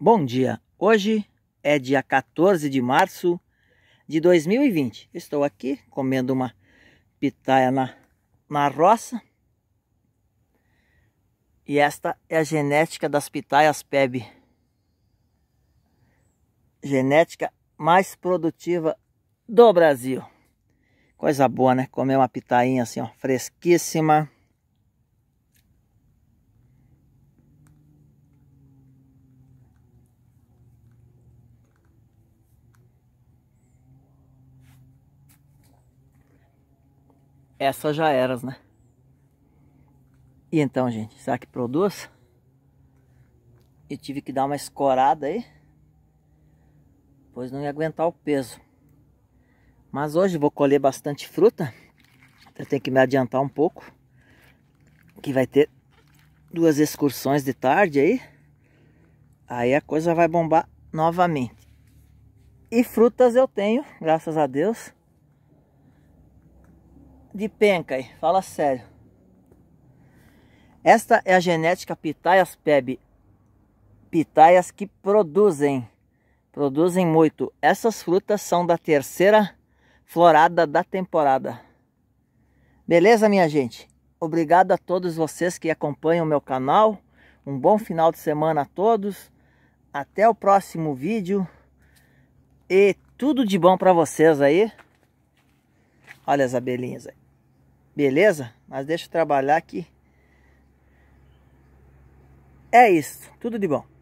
Bom dia. Hoje é dia 14 de março de 2020. Estou aqui comendo uma pitaia na, na roça. E esta é a genética das pitaias PEB. Genética mais produtiva do Brasil. Coisa boa, né? Comer uma pitainha assim, ó, fresquíssima. Essa já eras, né? E então, gente, será que produz? Eu tive que dar uma escorada aí, pois não ia aguentar o peso. Mas hoje vou colher bastante fruta. Eu tenho que me adiantar um pouco, que vai ter duas excursões de tarde aí. Aí a coisa vai bombar novamente. E frutas eu tenho, graças a Deus de penca, fala sério. Esta é a genética Pitaias PEB. Pitaias que produzem, produzem muito. Essas frutas são da terceira florada da temporada. Beleza, minha gente? Obrigado a todos vocês que acompanham o meu canal. Um bom final de semana a todos. Até o próximo vídeo. E tudo de bom para vocês aí. Olha as abelhinhas aí. Beleza? Mas deixa eu trabalhar aqui. É isso. Tudo de bom.